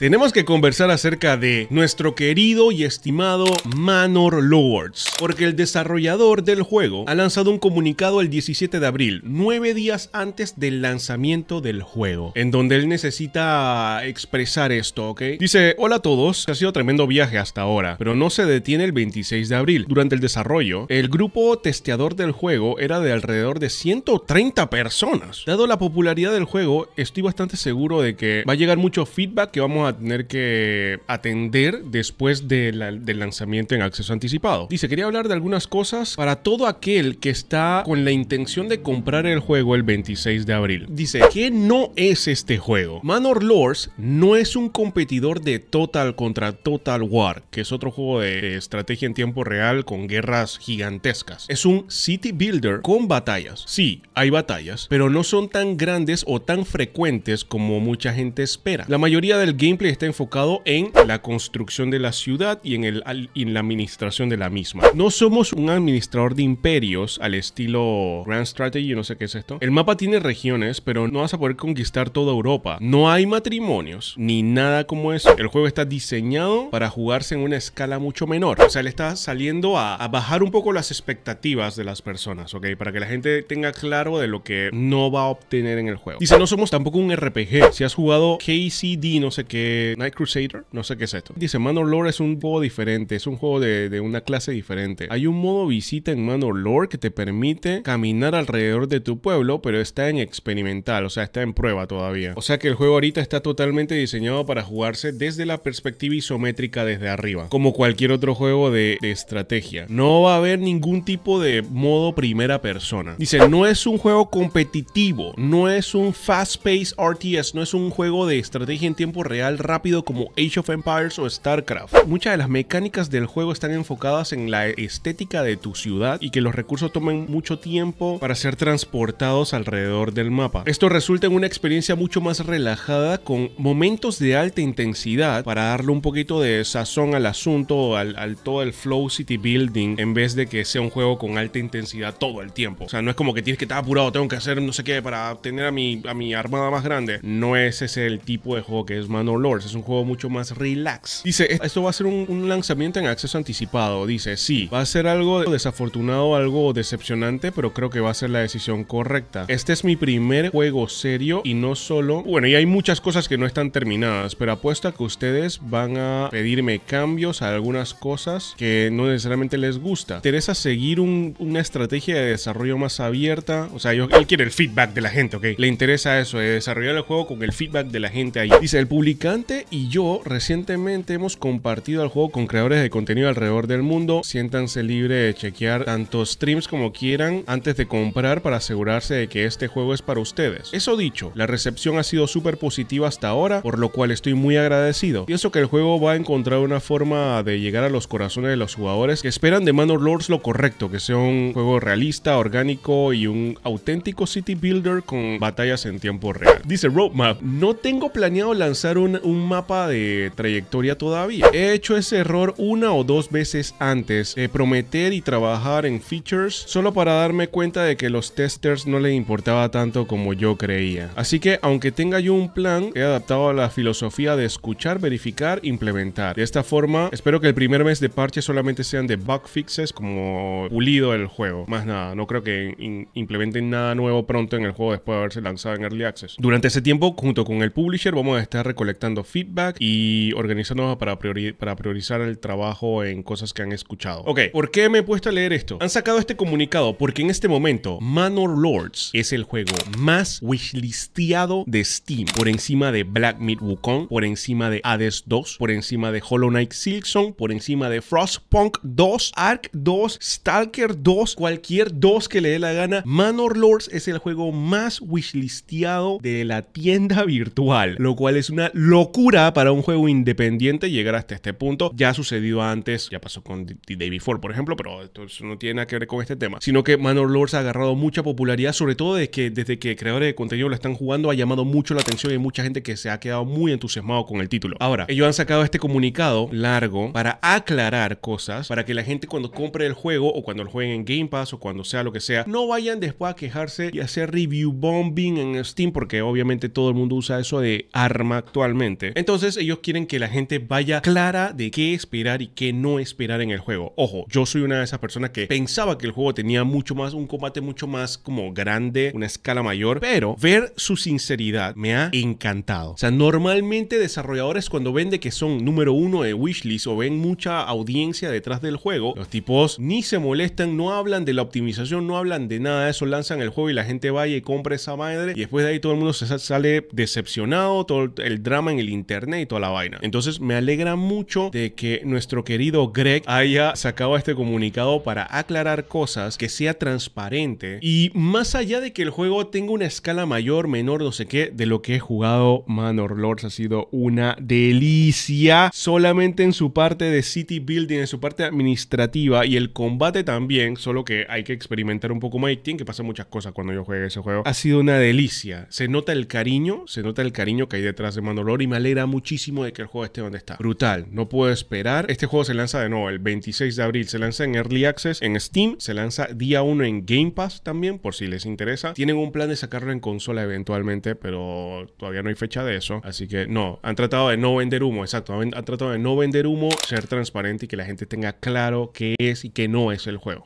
Tenemos que conversar acerca de nuestro querido y estimado Manor Lords, porque el desarrollador del juego ha lanzado un comunicado el 17 de abril, nueve días antes del lanzamiento del juego, en donde él necesita expresar esto, ¿ok? Dice, hola a todos, ha sido tremendo viaje hasta ahora, pero no se detiene el 26 de abril. Durante el desarrollo, el grupo testeador del juego era de alrededor de 130 personas. Dado la popularidad del juego, estoy bastante seguro de que va a llegar mucho feedback que vamos a tener que atender después del lanzamiento en acceso anticipado. Dice, quería hablar de algunas cosas para todo aquel que está con la intención de comprar el juego el 26 de abril. Dice, ¿qué no es este juego? Manor Lords no es un competidor de Total contra Total War, que es otro juego de estrategia en tiempo real con guerras gigantescas. Es un city builder con batallas. Sí, hay batallas, pero no son tan grandes o tan frecuentes como mucha gente espera. La mayoría del game está enfocado en la construcción de la ciudad y en, el, la administración de la misma. No somos un administrador de imperios al estilo Grand Strategy, no sé qué es esto. El mapa tiene regiones, pero no vas a poder conquistar toda Europa. No hay matrimonios ni nada como eso. El juego está diseñado para jugarse en una escala mucho menor. O sea, le está saliendo a, a bajar un poco las expectativas de las personas, ¿ok? Para que la gente tenga claro de lo que no va a obtener en el juego. Dice, no somos tampoco un RPG. Si has jugado KCD, no sé qué Night Crusader. No sé qué es esto. Dice, Manor Lore es un juego diferente, es un juego de, una clase diferente. Hay un modo visita en Manor Lore que te permite caminar alrededor de tu pueblo, pero está en experimental, o sea, está en prueba todavía. O sea que el juego ahorita está totalmente diseñado para jugarse desde la perspectiva isométrica desde arriba, como cualquier otro juego de estrategia. No va a haber ningún tipo de modo primera persona. Dice, no es un juego competitivo, no es un fast-paced RTS, no es un juego de estrategia en tiempo real rápido como Age of Empires o StarCraft. Muchas de las mecánicas del juego están enfocadas en la estética de tu ciudad y que los recursos tomen mucho tiempo para ser transportados alrededor del mapa. Esto resulta en una experiencia mucho más relajada con momentos de alta intensidad para darle un poquito de sazón al asunto, al, al todo el flow city building, en vez de que sea un juego con alta intensidad todo el tiempo. O sea, no es como que tienes que estar apurado, tengo que hacer no sé qué para tener a mi, a mi armada más grande. No es ese el tipo de juego que es Manor Lords, es un juego mucho más relax. Dice, esto va a ser un, lanzamiento en acceso anticipado. Dice, sí, va a ser algo desafortunado, algo decepcionante, pero creo que va a ser la decisión correcta. Este es mi primer juego serio y no solo... Bueno, y hay muchas cosas que no están terminadas, pero apuesto a que ustedes van a pedirme cambios a algunas cosas que no necesariamente les gusta. Interesa seguir una estrategia de desarrollo más abierta. O sea, yo, él quiere el feedback de la gente, ¿ok? Le interesa eso, desarrollar el juego con el feedback de la gente ahí. Dice, el público y yo recientemente hemos compartido el juego con creadores de contenido alrededor del mundo. Siéntanse libre de chequear tantos streams como quieran antes de comprar para asegurarse de que este juego es para ustedes. Eso dicho, la recepción ha sido súper positiva hasta ahora, por lo cual estoy muy agradecido. Pienso que el juego va a encontrar una forma de llegar a los corazones de los jugadores que esperan de Manor Lords lo correcto, que sea un juego realista, orgánico y un auténtico city builder con batallas en tiempo real. Dice Roadmap, no tengo planeado lanzar un un, mapa de trayectoria todavía. He hecho ese error una o dos veces antes de eh, prometer y trabajar en features solo para darme cuenta de que los testers no les importaba tanto como yo creía. Así que aunque tenga yo un plan, he adaptado a la filosofía de escuchar, verificar, implementar. De esta forma, espero que el primer mes de parche solamente sean de bug fixes como pulido El juego. Más nada, no creo que implementen nada nuevo pronto en el juego después de haberse lanzado en Early Access. Durante ese tiempo, junto con el publisher, vamos a estar recolectando feedback y organizándonos para, para priorizar el trabajo en cosas que han escuchado. Ok, ¿por qué me he puesto a leer esto? Han sacado este comunicado porque en este momento Manor Lords es el juego más wishlisteado de Steam, por encima de Black Meat Wukong, por encima de Hades 2, por encima de Hollow Knight Silksong, por encima de Frostpunk 2, Ark 2, Stalker 2, cualquier 2 que le dé la gana. Manor Lords es el juego más wishlisteado de la tienda virtual, lo cual es una locura locura para un juego independiente llegar hasta este punto. Ya ha sucedido antes, ya pasó con The Day Before, por ejemplo, pero esto no tiene nada que ver con este tema. Sino que Manor Lords ha agarrado mucha popularidad, sobre todo desde que, desde que creadores de contenido lo están jugando, ha llamado mucho la atención y hay mucha gente que se ha quedado muy entusiasmado con el título. Ahora, ellos han sacado este comunicado largo para aclarar cosas, para que la gente cuando compre el juego o cuando lo jueguen en Game Pass o cuando sea lo que sea, no vayan después a quejarse y hacer review bombing en Steam, porque obviamente todo el mundo usa eso de arma actualmente. Entonces ellos quieren que la gente vaya clara de qué esperar y qué no esperar en el juego. Ojo, yo soy una de esas personas que pensaba que el juego tenía mucho más, un combate mucho más como grande, una escala mayor, pero ver su sinceridad me ha encantado. O sea, normalmente desarrolladores cuando ven de que son número uno de wishlist o ven mucha audiencia detrás del juego, los tipos ni se molestan, no hablan de la optimización, no hablan de nada de eso, lanzan el juego y la gente vaya y compra esa madre y después de ahí todo el mundo se sale decepcionado, todo el drama en el internet y toda la vaina. Entonces me alegra mucho de que nuestro querido Greg haya sacado este comunicado para aclarar cosas, que sea transparente y más allá de que el juego tenga una escala mayor, menor, no sé qué, de lo que he jugado, Manor Lords ha sido una delicia solamente en su parte de city building, en su parte administrativa y el combate también, solo que hay que experimentar un poco más que pasar muchas cosas cuando yo juegue ese juego. Ha sido una delicia. Se nota el cariño, se nota el cariño que hay detrás de Manor Lords me alegra muchísimo de que el juego esté donde está. Brutal, no puedo esperar. Este juego se lanza de nuevo el 26 de abril, se lanza en Early Access, en Steam, se lanza día 1 en Game Pass también, por si les interesa. Tienen un plan de sacarlo en consola eventualmente, pero todavía no hay fecha de eso. Así que no, han tratado de no vender humo, exacto, han, tratado de no vender humo, ser transparente y que la gente tenga claro qué es y qué no es el juego.